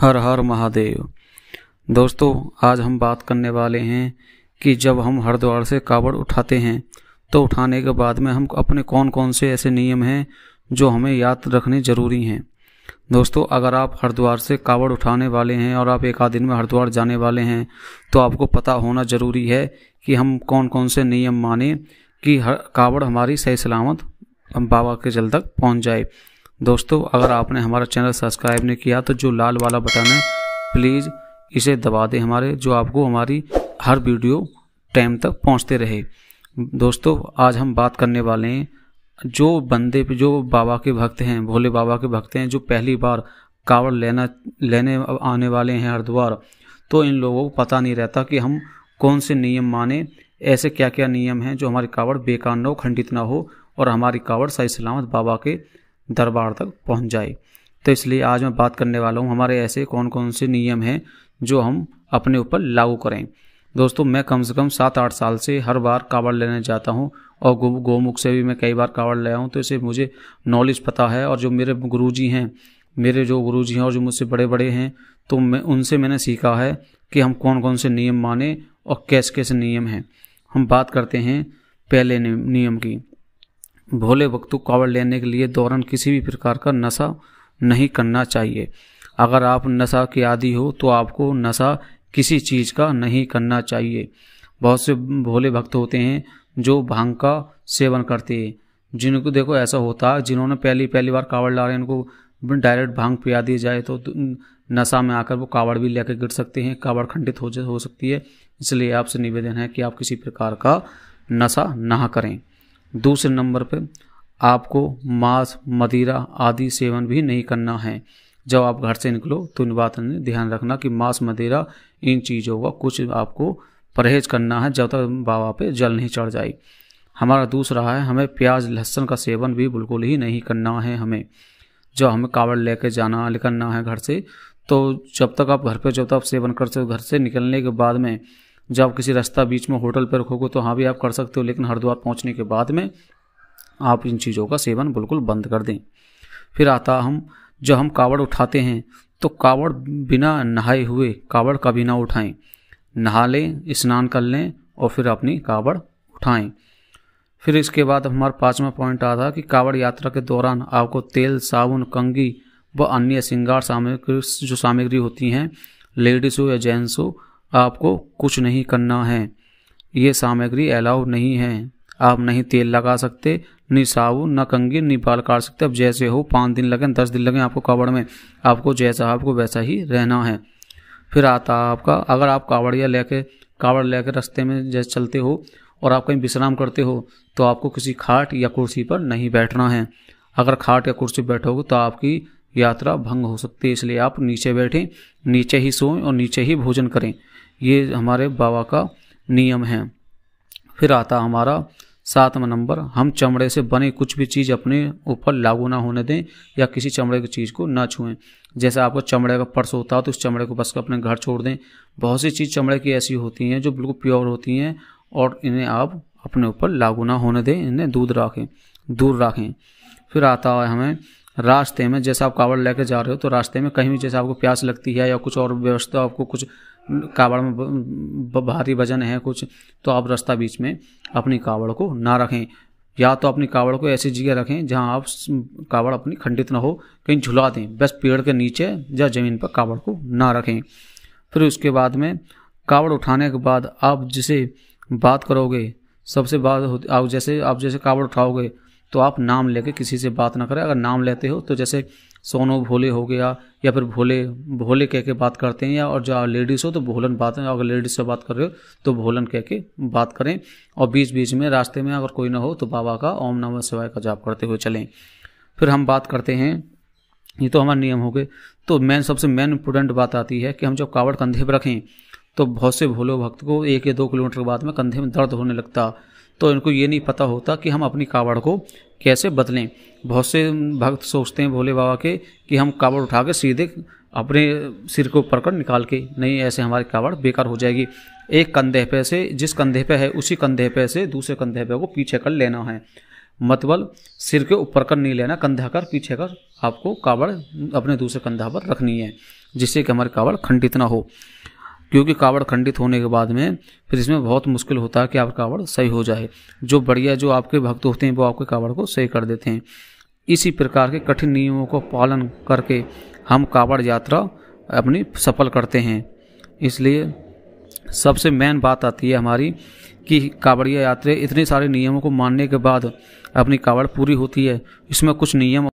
हर हर महादेव दोस्तों आज हम बात करने वाले हैं कि जब हम हरिद्वार से कावड़ उठाते हैं तो उठाने के बाद में हम अपने कौन कौन से ऐसे नियम हैं जो हमें याद रखने ज़रूरी हैं दोस्तों अगर आप हरिद्वार से कावड़ उठाने वाले हैं और आप एक आध दिन में हरिद्वार जाने वाले हैं तो आपको पता होना ज़रूरी है कि हम कौन कौन से नियम माने कि हर कावड़ हमारी सही सलामत हम बाबा के जल तक पहुंच जाए दोस्तों अगर आपने हमारा चैनल सब्सक्राइब नहीं किया तो जो लाल वाला बटन है प्लीज़ इसे दबा दें हमारे जो आपको हमारी हर वीडियो टाइम तक पहुंचते रहे दोस्तों आज हम बात करने वाले हैं जो बंदे जो बाबा के भक्त हैं भोले बाबा के भक्त हैं जो पहली बार कावड़ लेना लेने आने वाले हैं हरिद्वार तो इन लोगों को पता नहीं रहता कि हम कौन से नियम माने ऐसे क्या क्या नियम हैं जो हमारी कावड़ बेकार न हो खंडित ना हो और हमारी कावड़ सही सलामत बाबा के दरबार तक पहुंच जाए तो इसलिए आज मैं बात करने वाला हूँ हमारे ऐसे कौन कौन से नियम हैं जो हम अपने ऊपर लागू करें दोस्तों मैं कम से कम सात आठ साल से हर बार कावड़ लेने जाता हूँ और गो गोमुख से भी मैं कई बार कावड़ लाया हूँ तो इसे मुझे नॉलेज पता है और जो मेरे गुरु जी हैं मेरे जो गुरु जी हैं और जो मुझसे बड़े बड़े हैं तो मैं उनसे मैंने सीखा है कि हम कौन कौन से नियम माने और कैसे कैसे नियम हैं हम बात करते हैं पहले नियम की भोले वक्त को कावड़ लेने के लिए दौरान किसी भी प्रकार का नशा नहीं करना चाहिए अगर आप नशा के आदि हो तो आपको नशा किसी चीज़ का नहीं करना चाहिए बहुत से भोले भक्त होते हैं जो भांग का सेवन करते हैं जिनको देखो ऐसा होता है जिन्होंने पहली पहली बार कावड़ ला रहे हैं उनको डायरेक्ट भांग पिया दी जाए तो नशा में आकर वो कावड़ भी लेकर गिर सकते हैं कावड़ खंडित हो हो सकती है इसलिए आपसे निवेदन है कि आप किसी प्रकार का नशा ना करें दूसरे नंबर पर आपको मांस मदिरा आदि सेवन भी नहीं करना है जब आप घर से निकलो तो इन बात ने ध्यान रखना कि मांस मदिरा इन चीज़ों का कुछ आपको परहेज करना है जब तक बाबा पे जल नहीं चढ़ जाए हमारा दूसरा है हमें प्याज लहसुन का सेवन भी बिल्कुल ही नहीं करना है हमें जब हमें कावड़ लेके जाना निकलना है घर से तो जब तक आप घर पे जब तक आप सेवन करते हो घर से निकलने के बाद में जब आप किसी रास्ता बीच में होटल पर रखोगे तो हाँ भी आप कर सकते हो लेकिन हरिद्वार पहुँचने के बाद में आप इन चीज़ों का सेवन बिल्कुल बंद कर दें फिर आता हम जब हम कावड़ उठाते हैं तो कावड़ बिना नहाए हुए कावड़ कभी ना उठाएं नहा लें स्नान कर लें और फिर अपनी कावड़ उठाएं फिर इसके बाद हमारा पाँचवा पॉइंट आता है कि कावड़ यात्रा के दौरान आपको तेल साबुन कंगी व अन्य श्रृंगार सामग्री जो सामग्री होती हैं लेडीज़ हो या जेंट्स हो आपको कुछ नहीं करना है ये सामग्री अलाउड नहीं है आप नहीं तेल लगा सकते नहीं साबुन ना कंगी नहीं बाल काट सकते अब जैसे हो पाँच दिन लगें दस दिन लगें आपको कावड़ में आपको जैसा आपको वैसा ही रहना है फिर आता आपका अगर आप कावड़िया लेके कावड़ लेके रास्ते में जैसे चलते हो और आप कहीं विश्राम करते हो तो आपको किसी खाट या कुर्सी पर नहीं बैठना है अगर खाट या कुर्सी बैठोगे तो आपकी यात्रा भंग हो सकती है इसलिए आप नीचे बैठें नीचे ही सोएं और नीचे ही भोजन करें ये हमारे बाबा का नियम है फिर आता हमारा सातवा नंबर हम चमड़े से बने कुछ भी चीज़ अपने ऊपर लागू ना होने दें या किसी चमड़े की चीज़ को ना छुएं जैसे आपका चमड़े का पर्स होता है तो उस चमड़े को बस अपने घर छोड़ दें बहुत सी चीज़ चमड़े की ऐसी होती हैं जो बिल्कुल प्योर होती हैं और इन्हें आप अपने ऊपर लागू ना होने दें इन्हें दूर रखें दूर रखें फिर आता है हमें रास्ते में जैसे आप कावड़ लेके जा रहे हो तो रास्ते में कहीं भी जैसे आपको प्यास लगती है या कुछ और व्यवस्था आपको कुछ कावड़ में भारी वजन है कुछ तो आप रास्ता बीच में अपनी कावड़ को ना रखें या तो अपनी कावड़ को ऐसी जगह रखें जहां आप कावड़ अपनी खंडित ना हो कहीं झुला दें बस पेड़ के नीचे या ज़मीन पर कावड़ को ना रखें फिर उसके बाद में कावड़ उठाने के बाद आप जिसे बात करोगे सबसे बात आप जैसे आप जैसे कावड़ उठाओगे तो आप नाम लेके किसी से बात ना करें अगर नाम लेते हो तो जैसे सोनो भोले हो गया या फिर भोले भोले कह के बात करते हैं या और जो लेडीज़ हो तो भोलन बात अगर लेडीज़ से बात कर रहे हो तो भोलन कह के बात करें और बीच बीच में रास्ते में अगर कोई ना हो तो बाबा का ओम नम शिवाय का जाप करते हुए चलें फिर हम बात करते हैं ये तो हमारे नियम हो गए तो मेन सबसे मेन इम्पोर्टेंट बात आती है कि हम जब कावड़ कंधे पर रखें तो बहुत से भोले भक्त को एक या दो किलोमीटर के बाद में कंधे में दर्द होने लगता तो इनको ये नहीं पता होता कि हम अपनी कावड़ को कैसे बदलें बहुत से भक्त सोचते हैं भोले बाबा के कि हम कावड़ उठा के सीधे अपने सिर को ऊपर कर निकाल के नहीं ऐसे हमारी कावड़ बेकार हो जाएगी एक कंधे पे से जिस कंधे पे है उसी कंधे पे से दूसरे कंधे पे को पीछे कर लेना है मतबल सिर के ऊपर कर नहीं लेना कंधा कर पीछे कर आपको कावड़ अपने दूसरे कंधा पर रखनी है जिससे कि हमारी कावड़ खंडित ना हो क्योंकि कावड़ खंडित होने के बाद में फिर इसमें बहुत मुश्किल होता है कि आपका कावड़ सही हो जाए जो बढ़िया जो आपके भक्त होते हैं वो आपके कावड़ को सही कर देते हैं इसी प्रकार के कठिन नियमों का पालन करके हम कावड़ यात्रा अपनी सफल करते हैं इसलिए सबसे मेन बात आती है हमारी कि कावड़िया यात्रा इतने सारे नियमों को मानने के बाद अपनी कावड़ पूरी होती है इसमें कुछ नियम